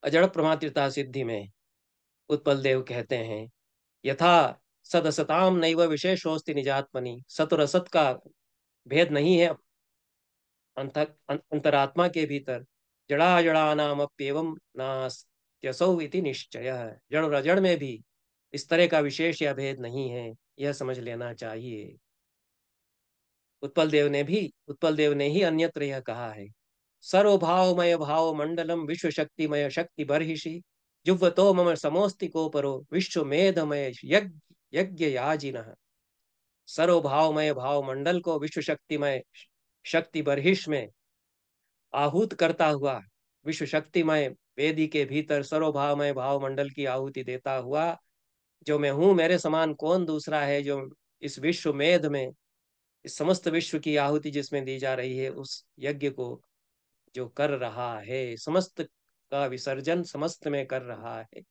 अजड़ प्रमात्रता सिद्धि में उत्पल देव कहते हैं यथा सदसताम नहीं विशेष होस्ति निजात्मनी सत और असत का भेद नहीं है अंत अं, अंतरात्मा के भीतर जड़ा जड़ा नाम अप्यवम नास्त्यसौ इति निश्चय जड़ और अजड़ में भी इस तरह का विशेष या भेद नहीं है यह समझ लेना चाहिए उत्पल देव ने भी उत्पल देव ने ही अन्यत्र यह कहा है सर्वभावमय भाव मंडलम विश्व शक्तिमय शक्ति बर्षि तो मम समोस्ति कोपरो विश्व मेधमय यज्ञ याजिन सर्वभावमय भाव मंडल को विश्व शक्तिमय शक्ति बर्ष में आहूत करता हुआ विश्व शक्तिमय वेदी के भीतर सर्वभावमय भाव मंडल की आहुति देता हुआ जो मैं हूं मेरे समान कौन दूसरा है जो इस विश्व मेध में इस समस्त विश्व की आहुति जिसमें दी जा रही है उस यज्ञ को जो कर रहा है समस्त का विसर्जन समस्त में कर रहा है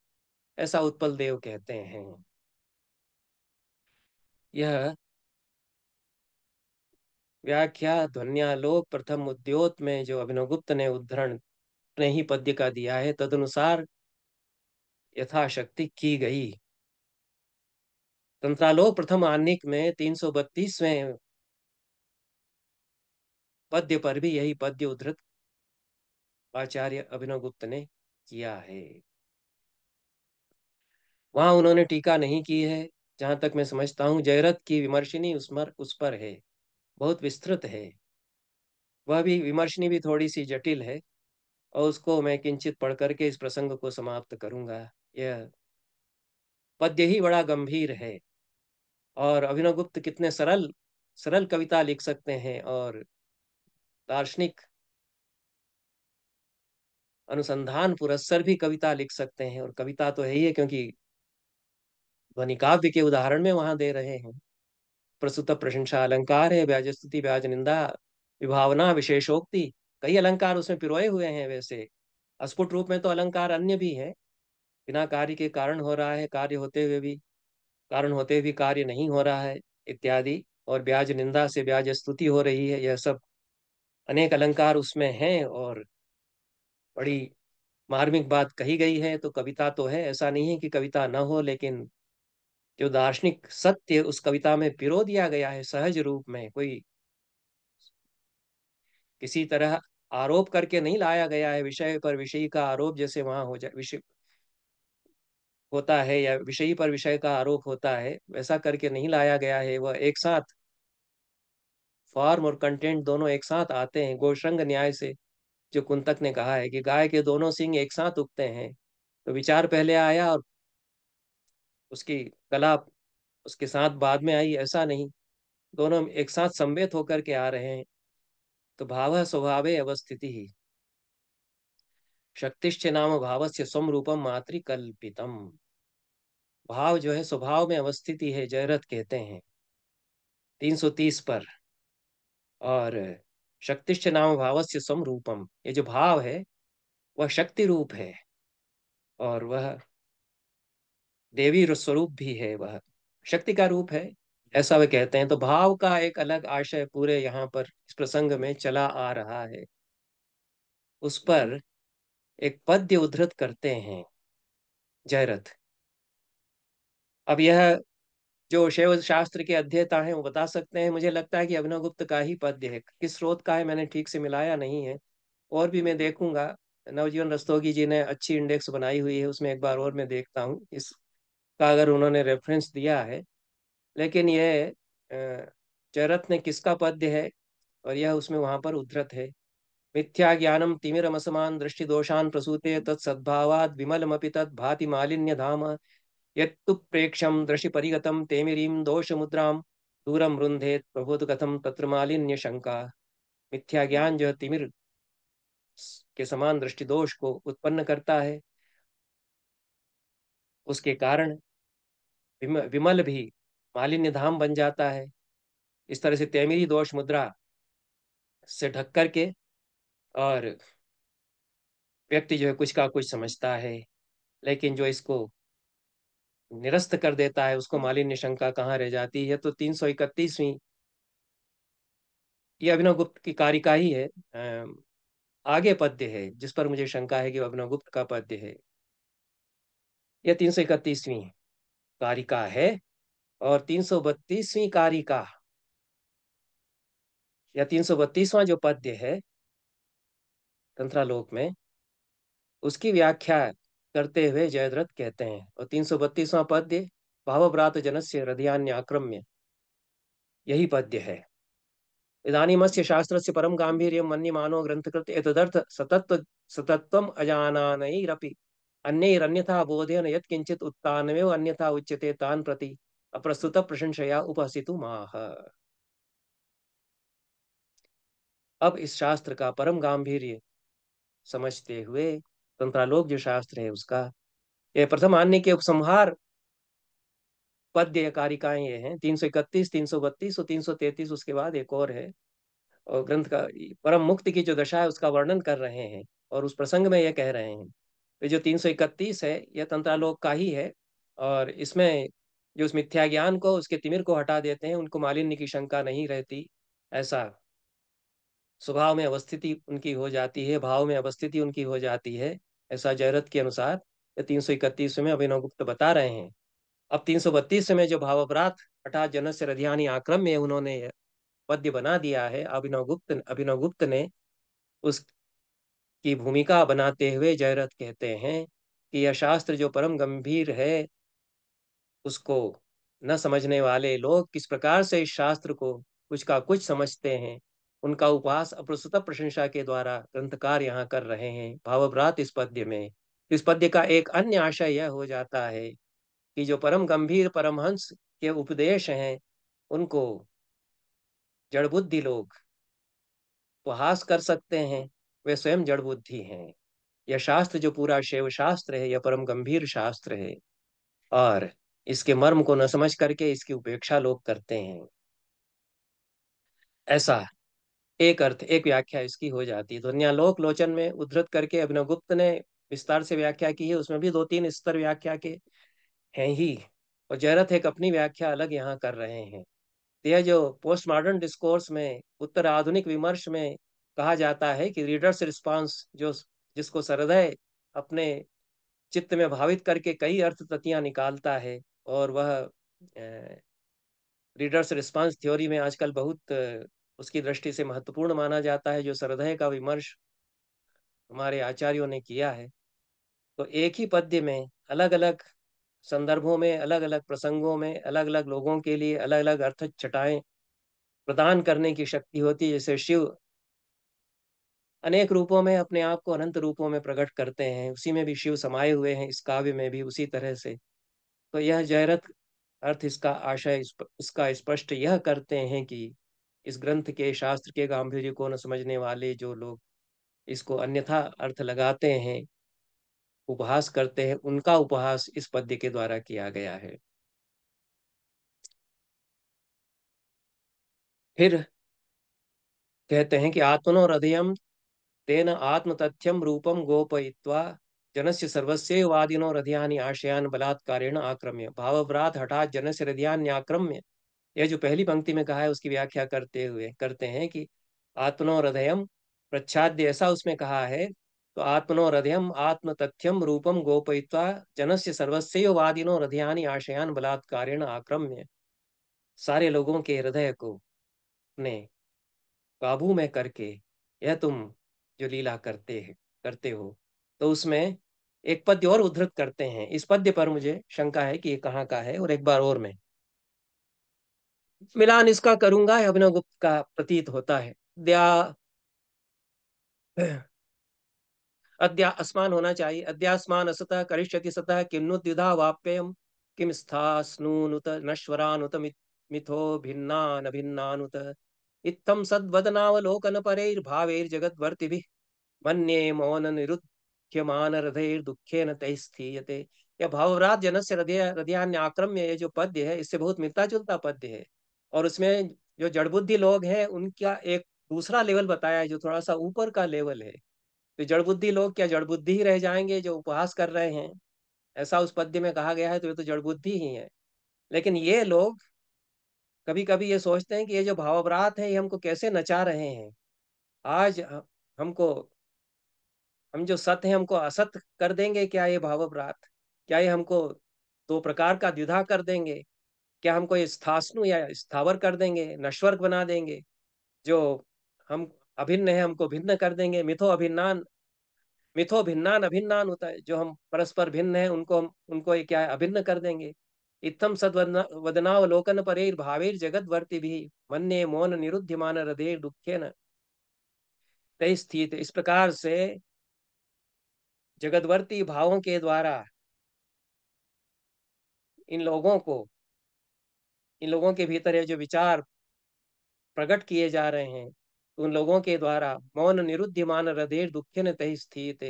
ऐसा उत्पल देव कहते हैं यह व्याख्या ध्वनियालोक प्रथम उद्योत में जो अभिनवगुप्त ने उद्धरण ने ही पद्य का दिया है तदनुसार यथाशक्ति की गई तंत्रालोक प्रथम आनिक में तीन सौ बत्तीसवें पद्य पर भी यही पद्य उद्धृत आचार्य अभिनव गुप्त ने किया है वहां उन्होंने टीका नहीं की है जहां तक मैं समझता हूं जयरथ की विमर्शनी उस पर उस पर है बहुत विस्तृत है वह भी विमर्शनी भी थोड़ी सी जटिल है और उसको मैं किंचित पढ़ करके इस प्रसंग को समाप्त करूंगा यह पद्य ही बड़ा गंभीर है और अभिनव गुप्त कितने सरल सरल कविता लिख सकते हैं और दार्शनिक अनुसंधान पुरस्सर भी कविता लिख सकते हैं और कविता तो है ही है क्योंकि ध्वनि काव्य के उदाहरण में वहां दे रहे हैं प्रस्तुत प्रशंसा अलंकार है व्याज स्तुति व्याज निंदा विभावना विशेषोक्ति कई अलंकार उसमें पिरोए हुए हैं वैसे अस्फुट रूप में तो अलंकार अन्य भी है बिना कार्य के कारण हो रहा है कार्य होते हुए भी कारण होते हुए भी कार्य नहीं हो रहा है इत्यादि और ब्याज निंदा से ब्याज स्तुति हो रही है यह सब अनेक अलंकार उसमें हैं और बड़ी मार्मिक बात कही गई है तो कविता तो है ऐसा नहीं है कि कविता न हो लेकिन जो दार्शनिक सत्य उस कविता में पिरो दिया गया है सहज रूप में कोई किसी तरह आरोप करके नहीं लाया गया है विषय पर विषयी का आरोप जैसे वहां हो जाए विषय होता है या विषयी पर विषय का आरोप होता है वैसा करके नहीं लाया गया है वह एक साथ फॉर्म और कंटेंट दोनों एक साथ आते हैं गोशंग न्याय से जो कुंतक ने कहा है कि गाय के दोनों सिंह एक साथ उगते हैं तो विचार पहले आया और उसकी कला उसके साथ बाद में आई ऐसा नहीं दोनों एक साथ संवेद होकर के आ रहे हैं तो भाव स्वभाव अवस्थिति ही शक्तिश्च नाम भाव से स्वरूपम मातृकल्पितम भाव जो है स्वभाव में अवस्थिति है जयरथ कहते हैं 330 पर और शक्तिश्च नाम भावस्य स्वरूपम ये जो भाव है वह शक्ति रूप है और वह देवी स्वरूप भी है वह शक्ति का रूप है ऐसा वे कहते हैं तो भाव का एक अलग आशय पूरे यहाँ पर इस प्रसंग में चला आ रहा है उस पर एक पद्य उद्धृत करते हैं जयरथ अब यह जो शैव शास्त्र के अध्येता है वो बता सकते हैं मुझे लगता है कि अभिनव गुप्त का ही पद्य है किस स्रोत का है मैंने ठीक से मिलाया नहीं है और भी मैं देखूंगा नवजीवन रस्तोगी जी ने अच्छी इंडेक्स बनाई हुई है उसमें एक बार और मैं देखता हूँ इसका अगर उन्होंने रेफरेंस दिया है लेकिन यह चरत्न किसका पद्य है और यह उसमें वहां पर उद्धृत है मिथ्या ज्ञानम तिमिर दृष्टि दृष्टिदोषान प्रसूते तत्सदभावाद विमलमपि भाति मालिन्य धाम यत्तु प्रेक्षम तेमिरी दोष मुद्राम दूरम रुंधे प्रभुत कथम तत्र मालिन्य शंका मिथ्या ज्ञान जो तिमिर के समान दृष्टि दोष को उत्पन्न करता है उसके कारण विमल भी मालिन्य धाम बन जाता है इस तरह से तेमिरी दोष मुद्रा से ढक करके और व्यक्ति जो है कुछ का कुछ समझता है लेकिन जो इसको निरस्त कर देता है उसको मालिन्य शंका कहाँ रह जाती है तो तीन सौ इकतीसवीं ये अभिनव गुप्त की कारिका ही है आगे पद्य है जिस पर मुझे शंका है कि अभिनव गुप्त का पद्य है यह तीन सौ इकतीसवीं कारिका है और तीन सौ बत्तीसवीं कारिका या तीन सौ बत्तीसवां जो पद्य है तंत्रालोक में उसकी व्याख्या करते हुए जयद्रथ कहते हैं और तीन सौ बत्तीसवां पद्य भावव्रात जनस्य हृदयान्य आक्रम्य यही पद्य है से शास्त्र से परम गांधी गांभीर्यं मन्यमानो ग्रन्थकृत एतदर्थ सतत्व सतत्व अजानानैरपि अन्यैरन्यथा बोधेन यत्किञ्चित् उत्तानमेव अन्यथा उच्यते तान प्रति अप्रस्तुत प्रशंसया उपहसितु माह अब इस शास्त्र का परम गांधी समझते हुए तंत्रालोक जो शास्त्र है उसका यह प्रथम अन्य के उपसंहार पद्य कारिकाएं ये हैं तीन सौ इकतीस तीन सौ बत्तीस और तीन सौ तैतीस उसके बाद एक और है और ग्रंथ का परम मुक्ति की जो दशा है उसका वर्णन कर रहे हैं और उस प्रसंग में यह कह रहे हैं तो जो तीन सौ इकतीस है यह तंत्रालोक का ही है और इसमें जो उस मिथ्या ज्ञान को उसके तिमिर को हटा देते हैं उनको मालिन्य की शंका नहीं रहती ऐसा स्वभाव में अवस्थिति उनकी हो जाती है भाव में अवस्थिति उनकी हो जाती है ऐसा जयरथ के अनुसार तीन सौ इकतीस में अभिनव गुप्त बता रहे हैं अब तीन सौ बत्तीस में जो भावापराध अठा जनस से रधियानी आक्रम में उन्होंने पद्य बना दिया है अभिनव गुप्त अभिनव गुप्त ने उस की भूमिका बनाते हुए जयरथ कहते हैं कि यह शास्त्र जो परम गंभीर है उसको न समझने वाले लोग किस प्रकार से इस शास्त्र को कुछ का कुछ समझते हैं उनका उपहास अप्रसुत प्रशंसा के द्वारा ग्रंथकार यहाँ कर रहे हैं भावभ्रात इस पद्य में इस पद्य का एक अन्य आशय यह हो जाता है कि जो परम गंभीर परमहंस के उपदेश हैं उनको जड़बुद्धि लोग उपहास कर सकते हैं वे स्वयं जड़बुद्धि हैं यह शास्त्र जो पूरा शैव शास्त्र है यह परम गंभीर शास्त्र है और इसके मर्म को न समझ करके इसकी उपेक्षा लोग करते हैं ऐसा एक अर्थ एक व्याख्या इसकी हो जाती है दुनिया लोक लोचन में उद्धृत करके अभिनव गुप्त ने विस्तार से व्याख्या की है उसमें भी दो तीन स्तर व्याख्या के हैं ही और जयरथ एक अपनी व्याख्या अलग यहाँ कर रहे हैं यह जो पोस्ट मॉडर्न डिस्कोर्स में उत्तर आधुनिक विमर्श में कहा जाता है कि रीडर्स रिस्पॉन्स जो जिसको सरदय अपने चित्त में भावित करके कई अर्थ ततियां निकालता है और वह रीडर्स रिस्पांस थ्योरी में आजकल बहुत उसकी दृष्टि से महत्वपूर्ण माना जाता है जो श्रद्धय का विमर्श हमारे आचार्यों ने किया है तो एक ही पद्य में अलग अलग संदर्भों में अलग अलग प्रसंगों में अलग अलग लोगों के लिए अलग अलग अर्थ छटाएं प्रदान करने की शक्ति होती है जैसे शिव अनेक रूपों में अपने आप को अनंत रूपों में प्रकट करते हैं उसी में भी शिव समाये हुए हैं इस काव्य में भी उसी तरह से तो यह जयरथ अर्थ इसका आशय इसका स्पष्ट यह करते हैं कि इस ग्रंथ के शास्त्र के गांधी को न समझने वाले जो लोग इसको अन्यथा अर्थ लगाते हैं उपहास करते हैं उनका उपहास इस पद्य के द्वारा किया गया है फिर कहते हैं कि आत्मनो हृदय तेन आत्म तथ्यम रूपम गोपयित्वा जनस्य सर्वस्य वादिनो हृदयानि आशयान बलात्कारेण आक्रम्य भावव्रात हठात जनस्य हृदयान्याक्रम्य यह जो पहली पंक्ति में कहा है उसकी व्याख्या करते हुए करते हैं कि आत्मनो हृदयम प्रच्छाद्य ऐसा उसमें कहा है तो आत्मनो हृदयम आत्म तथ्यम रूपम गोपयित्वा जनस्य सर्वस्व वादिनो हृदयानी आशयान बलात्कारेण आक्रम्य सारे लोगों के हृदय को अपने काबू में करके यह तुम जो लीला करते हैं करते हो तो उसमें एक पद्य और उद्धृत करते हैं इस पद्य पर मुझे शंका है कि ये कहाँ का है और एक बार और में मिलान इसका करूंगा अभिनवगुप्त का प्रतीत होता है दया अद्या असमान होना चाहिए अद्यासमान असतः करिष्यति सतः किन्नु द्विधा वाप्ययम किम स्थास्नूनुत नश्वरानुत मिथो भिन्नान भिन्नानुत इत्थम सद्वदनावलोकन परैर्भावैर्जगद्वर्तिभिः मन्ये मौन निरुध्यमान हृदय दुखेन तय स्थीयते यह भावराज जनस्य हृदय हृदयान्याक्रम्य आक्रम्य ये जो पद्य है इससे बहुत मिलता जुलता पद्य है और उसमें जो जड़बुद्धि लोग हैं उनका एक दूसरा लेवल बताया है जो थोड़ा सा ऊपर का लेवल है तो जड़बुद्धि लोग क्या जड़बुद्धि ही रह जाएंगे जो उपहास कर रहे हैं ऐसा उस पद्य में कहा गया है तो ये तो जड़बुद्धि ही है लेकिन ये लोग कभी कभी ये सोचते हैं कि ये जो भावव्रात है ये हमको कैसे नचा रहे हैं आज हमको हम जो सत्य हैं हमको असत कर देंगे क्या ये भावव्रात क्या ये हमको दो प्रकार का द्विधा कर देंगे क्या हमको स्थासनु या स्थावर कर देंगे नश्वर बना देंगे जो हम अभिन्न है हमको भिन्न कर देंगे मिथो अभिन्नान मिथो भिन्नान अभिन्नान होता है जो हम परस्पर भिन्न है उनको हम उनको क्या है अभिन्न कर देंगे इतम सदनावलोकन परेर भावेर जगत वर्ती भी मन मौन मान हृदय दुखे न स्थित इस प्रकार से जगतवर्ती भावों के द्वारा इन लोगों को इन लोगों के भीतर ये जो विचार प्रकट किए जा रहे हैं उन लोगों के द्वारा मौन मान हृदय ने तही स्थित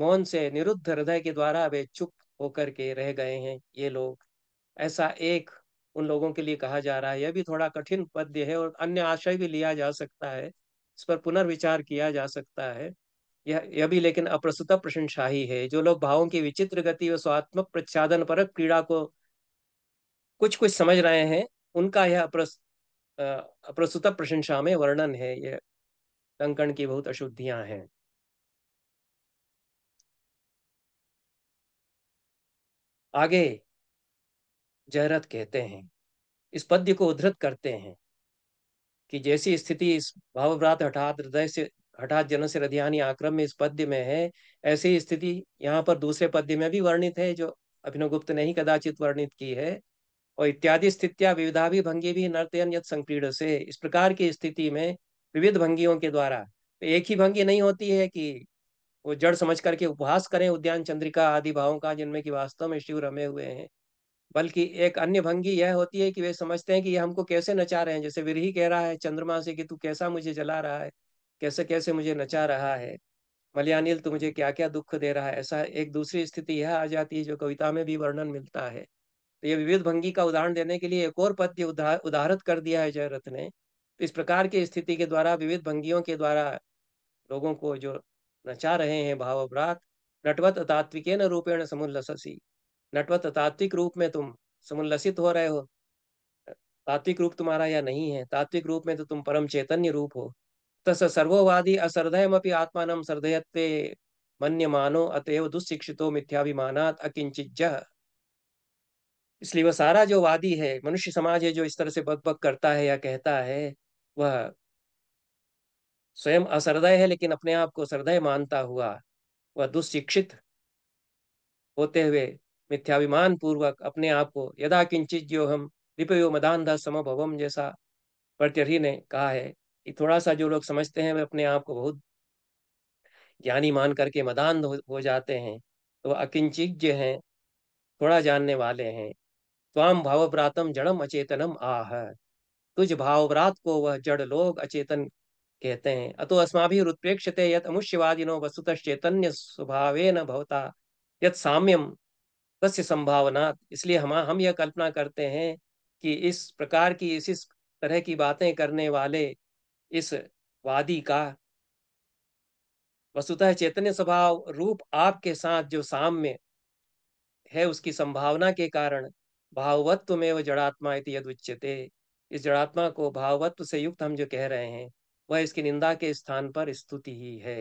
मौन से निरुद्ध हृदय के द्वारा वे चुप होकर के रह गए हैं ये लोग ऐसा एक उन लोगों के लिए कहा जा रहा है यह भी थोड़ा कठिन पद्य है और अन्य आशय भी लिया जा सकता है इस पर पुनर्विचार किया जा सकता है यह यह भी लेकिन अप्रसुत प्रशंसा ही है जो लोग भावों की विचित्र गति व स्वात्मक प्रच्छादन पर क्रीड़ा को कुछ कुछ समझ रहे हैं उनका यह अप्रस्तुत प्रशंसा में वर्णन है यह कंकण की बहुत अशुद्धियां हैं आगे जहरत कहते हैं इस पद्य को उद्धृत करते हैं कि जैसी स्थिति इस भावव्रात हठात हृदय से हठात जन से रधियानी आक्रम में इस पद्य में है ऐसी स्थिति यहाँ पर दूसरे पद्य में भी वर्णित है जो अभिनव गुप्त ने ही कदाचित वर्णित की है और इत्यादि स्थितियां विविधा भी भंगी भी नर्तयन यद संक्रीड से इस प्रकार की स्थिति में विविध भंगियों के द्वारा एक ही भंगी नहीं होती है कि वो जड़ समझ करके उपहास करें उद्यान चंद्रिका आदि भावों का जिनमें कि वास्तव में शिव रमे हुए हैं बल्कि एक अन्य भंगी यह होती है कि वे समझते हैं कि ये हमको कैसे नचा रहे हैं जैसे विरही कह रहा है चंद्रमा से कि तू कैसा मुझे जला रहा है कैसे कैसे मुझे नचा रहा है मलयानिल तू मुझे क्या क्या दुख दे रहा है ऐसा एक दूसरी स्थिति यह आ जाती है जो कविता में भी वर्णन मिलता है तो ये विविध भंगी का उदाहरण देने के लिए एक और पद्य उदाहरित कर दिया है जयरथ ने तो इस प्रकार की स्थिति के द्वारा विविध भंगियों के द्वारा लोगों को जो नचा रहे हैं भावभ्रात नटवत तात्विक न रूपेण समुल्लसी नटवत तात्विक रूप में तुम समुल्लसित हो रहे हो तात्विक रूप तुम्हारा या नहीं है तात्विक रूप में तो तुम परम चैतन्य रूप हो तस सर्ववादी असर्धयमपि आत्मान सर्धयत्ते मन्यमानो अतएव दुशिक्षितो अकिंचित अकिंचिज्जः इसलिए वह सारा जो वादी है मनुष्य समाज है जो इस तरह से बक बक करता है या कहता है वह स्वयं असरदय है लेकिन अपने आप को सरदय मानता हुआ वह दुशिक्षित होते हुए मिथ्याभिमान पूर्वक अपने आप को यदा किंचित जो हम रिपयो मदान समभवम जैसा प्रत्यर्थी ने कहा है कि थोड़ा सा जो लोग समझते हैं वे अपने आप को बहुत ज्ञानी मान करके मदान हो, जाते हैं तो वह जो है थोड़ा जानने वाले हैं त्वाम भावव्रातम जड़म अचेतनम आह तुझ भावव्रात को वह जड़ लोग अचेतन कहते हैं अतो अस्माभि रुत्प्रेक्षते यत अमुष्यवादिनो वस्तुत चैतन्य स्वभावेन भवता यत साम्यम तस्य संभावना इसलिए हम हम यह कल्पना करते हैं कि इस प्रकार की इस इस तरह की बातें करने वाले इस वादी का वस्तुतः चैतन्य स्वभाव रूप आपके साथ जो साम्य है उसकी संभावना के कारण भाववत्व में वह जड़ात्मा इति यद उच्यते इस जड़ात्मा को भाववत्व से युक्त हम जो कह रहे हैं वह इसकी निंदा के स्थान पर स्तुति ही है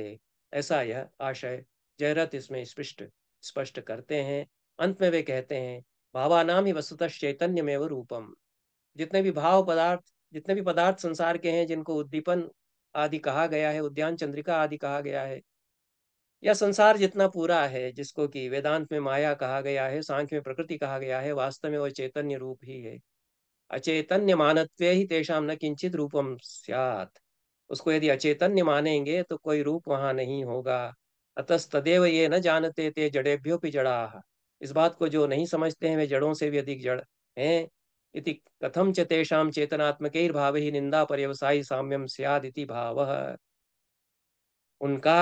ऐसा यह आशय जयरथ इसमें स्पष्ट स्पष्ट करते हैं अंत में वे कहते हैं भावानाम ही वस्तुतः चैतन्य में वो रूपम जितने भी भाव पदार्थ जितने भी पदार्थ संसार के हैं जिनको उद्दीपन आदि कहा गया है उद्यान चंद्रिका आदि कहा गया है या संसार जितना पूरा है जिसको कि वेदांत में माया कहा गया है सांख्य में प्रकृति कहा गया है वास्तव में वह चैतन्य रूप ही है अचेतन्य मानत्व ही तेषाम न किंचित रूपम स्यात उसको यदि अचेतन्य मानेंगे तो कोई रूप वहां नहीं होगा अतस्तदेव ये न जानते ते जड़ेभ्यो भी जड़ा इस बात को जो नहीं समझते हैं वे जड़ों से भी अधिक जड़ हैं इति कथम च तेषाम भाव ही निंदा पर्यवसायी साम्यम सियाद इति भाव उनका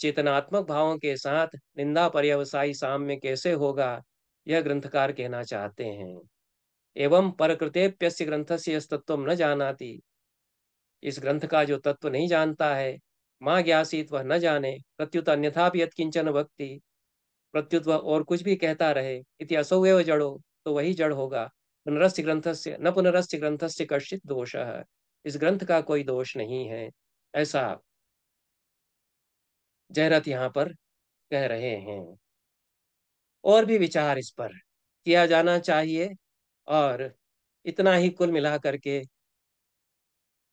चेतनात्मक भावों के साथ निंदा पर्यवसायी साम्य कैसे होगा यह ग्रंथकार कहना चाहते हैं एवं परकृतेप्यस्य ग्रंथ से तत्व न जानाती इस ग्रंथ का जो तत्व नहीं जानता है माँ ज्ञासी वह न जाने प्रत्युत अन्यथा भी यत्किंचन भक्ति प्रत्युत वह और कुछ भी कहता रहे इति असौव जड़ो तो वही जड़ होगा पुनरस्य ग्रंथ से न पुनरस्य ग्रंथ से कर्षित दोष है इस ग्रंथ का कोई दोष नहीं है ऐसा जहरत यहाँ पर कह रहे हैं और भी विचार इस पर किया जाना चाहिए और इतना ही कुल मिला करके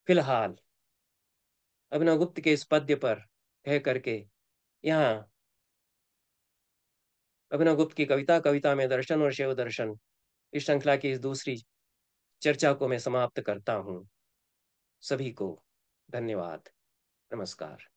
फिलहाल अभिनव गुप्त के इस पद्य पर कह करके यहाँ अभिनव गुप्त की कविता कविता में दर्शन और शिव दर्शन इस श्रृंखला की इस दूसरी चर्चा को मैं समाप्त करता हूँ सभी को धन्यवाद नमस्कार